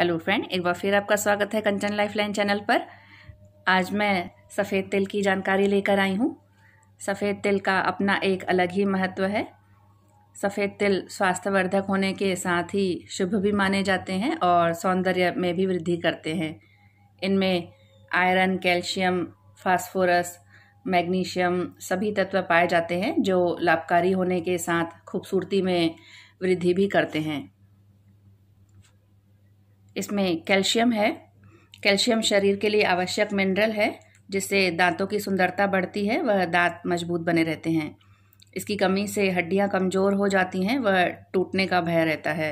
hello friend एक बार फिर आपका स्वागत है कंचन लाइफलाइन चैनल पर आज मैं सफ़ेद तिल की जानकारी लेकर आई हूँ सफ़ेद तिल का अपना एक अलग ही महत्व है सफ़ेद तिल स्वास्थ्यवर्धक होने के साथ ही शुभ भी माने जाते हैं और सौंदर्य में भी वृद्धि करते हैं इनमें आयरन कैल्शियम फास्फोरस मैग्नीशियम सभी तत्व पाए जाते हैं जो लाभकारी होने के साथ खूबसूरती में वृद्धि भी करते हैं इसमें कैल्शियम है कैल्शियम शरीर के लिए आवश्यक मिनरल है जिससे दांतों की सुंदरता बढ़ती है वह दांत मजबूत बने रहते हैं इसकी कमी से हड्डियां कमज़ोर हो जाती हैं वह टूटने का भय रहता है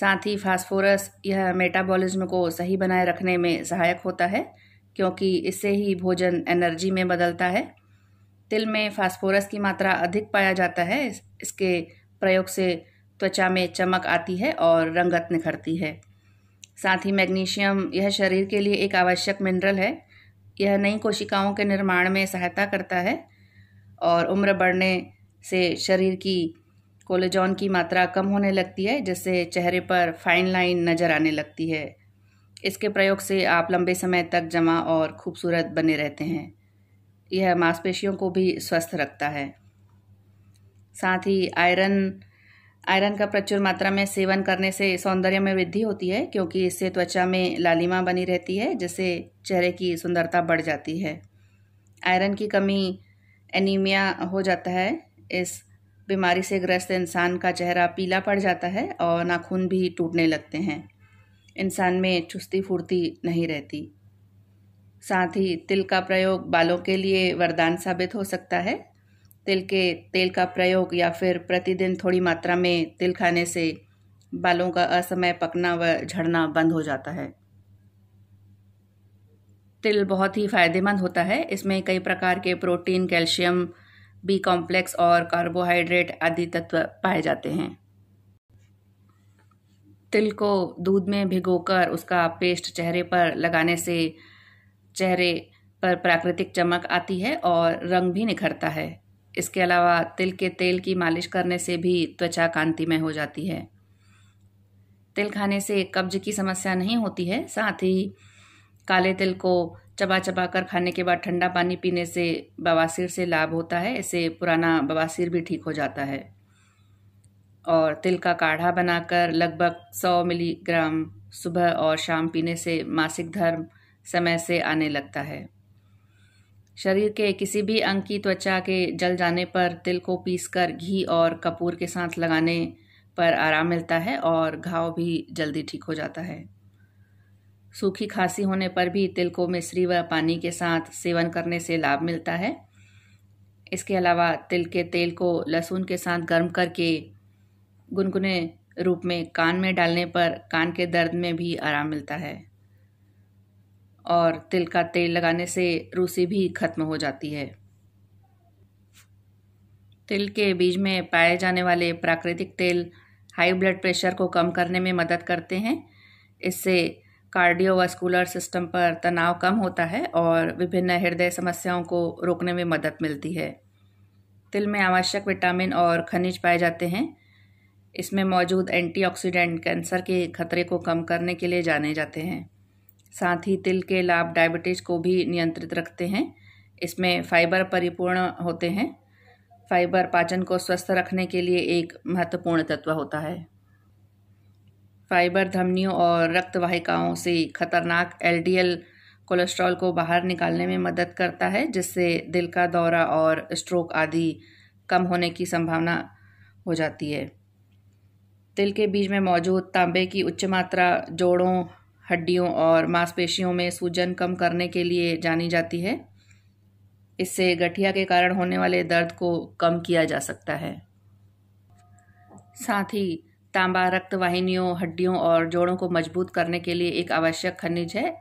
साथ ही फास्फोरस यह मेटाबॉलिज्म को सही बनाए रखने में सहायक होता है क्योंकि इससे ही भोजन एनर्जी में बदलता है तिल में फास्फोरस की मात्रा अधिक पाया जाता है इसके प्रयोग से त्वचा में चमक आती है और रंगत निखरती है साथ ही मैग्नीशियम यह शरीर के लिए एक आवश्यक मिनरल है यह नई कोशिकाओं के निर्माण में सहायता करता है और उम्र बढ़ने से शरीर की कोलेजॉन की मात्रा कम होने लगती है जिससे चेहरे पर फाइन लाइन नज़र आने लगती है इसके प्रयोग से आप लंबे समय तक जमा और खूबसूरत बने रहते हैं यह मांसपेशियों को भी स्वस्थ रखता है साथ ही आयरन आयरन का प्रचुर मात्रा में सेवन करने से सौंदर्य में वृद्धि होती है क्योंकि इससे त्वचा में लालिमा बनी रहती है जिससे चेहरे की सुंदरता बढ़ जाती है आयरन की कमी एनीमिया हो जाता है इस बीमारी से ग्रस्त इंसान का चेहरा पीला पड़ जाता है और नाखून भी टूटने लगते हैं इंसान में चुस्ती फुर्ती नहीं रहती साथ ही तिल का प्रयोग बालों के लिए वरदान साबित हो सकता है तिल के तेल का प्रयोग या फिर प्रतिदिन थोड़ी मात्रा में तिल खाने से बालों का असमय पकना व झड़ना बंद हो जाता है तिल बहुत ही फायदेमंद होता है इसमें कई प्रकार के प्रोटीन कैल्शियम बी कॉम्प्लेक्स और कार्बोहाइड्रेट आदि तत्व पाए जाते हैं तिल को दूध में भिगोकर उसका पेस्ट चेहरे पर लगाने से चेहरे पर प्राकृतिक चमक आती है और रंग भी निखरता है इसके अलावा तिल के तेल की मालिश करने से भी त्वचा कांतिमय हो जाती है तिल खाने से कब्ज की समस्या नहीं होती है साथ ही काले तिल को चबा चबा कर खाने के बाद ठंडा पानी पीने से बवासीर से लाभ होता है इससे पुराना बवासीर भी ठीक हो जाता है और तिल का काढ़ा बनाकर लगभग 100 मिलीग्राम सुबह और शाम पीने से मासिक धर्म समय से आने लगता है शरीर के किसी भी अंग की त्वचा के जल जाने पर तिल को पीसकर घी और कपूर के साथ लगाने पर आराम मिलता है और घाव भी जल्दी ठीक हो जाता है सूखी खांसी होने पर भी तिल को मिश्री व पानी के साथ सेवन करने से लाभ मिलता है इसके अलावा तिल के तेल को लहसुन के साथ गर्म करके गुनगुने रूप में कान में डालने पर कान के दर्द में भी आराम मिलता है और तिल का तेल लगाने से रूसी भी खत्म हो जाती है तिल के बीज में पाए जाने वाले प्राकृतिक तेल हाई ब्लड प्रेशर को कम करने में मदद करते हैं इससे कार्डियोवास्कुलर सिस्टम पर तनाव कम होता है और विभिन्न हृदय समस्याओं को रोकने में मदद मिलती है तिल में आवश्यक विटामिन और खनिज पाए जाते हैं इसमें मौजूद एंटीऑक्सीडेंट कैंसर के खतरे को कम करने के लिए जाने जाते हैं साथ ही तिल के लाभ डायबिटीज़ को भी नियंत्रित रखते हैं इसमें फाइबर परिपूर्ण होते हैं फाइबर पाचन को स्वस्थ रखने के लिए एक महत्वपूर्ण तत्व होता है फाइबर धमनियों और रक्त वाहिकाओं से खतरनाक एलडीएल कोलेस्ट्रॉल को बाहर निकालने में मदद करता है जिससे दिल का दौरा और स्ट्रोक आदि कम होने की संभावना हो जाती है तिल के बीज में मौजूद तांबे की उच्च मात्रा जोड़ों हड्डियों और मांसपेशियों में सूजन कम करने के लिए जानी जाती है इससे गठिया के कारण होने वाले दर्द को कम किया जा सकता है साथ ही तांबा रक्त वाहिनियों हड्डियों और जोड़ों को मजबूत करने के लिए एक आवश्यक खनिज है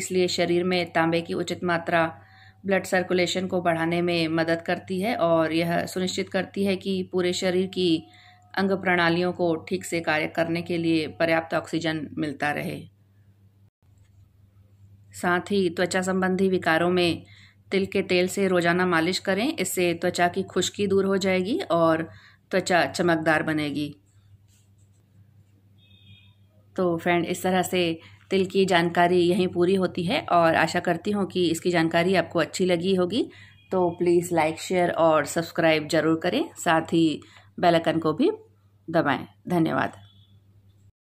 इसलिए शरीर में तांबे की उचित मात्रा ब्लड सर्कुलेशन को बढ़ाने में मदद करती है और यह सुनिश्चित करती है कि पूरे शरीर की अंग प्रणालियों को ठीक से कार्य करने के लिए पर्याप्त ऑक्सीजन मिलता रहे साथ ही त्वचा संबंधी विकारों में तिल के तेल से रोजाना मालिश करें इससे त्वचा की खुश्की दूर हो जाएगी और त्वचा चमकदार बनेगी तो फ्रेंड इस तरह से तिल की जानकारी यहीं पूरी होती है और आशा करती हूँ कि इसकी जानकारी आपको अच्छी लगी होगी तो प्लीज़ लाइक शेयर और सब्सक्राइब ज़रूर करें साथ ही बेल आइकन को भी दबाएं धन्यवाद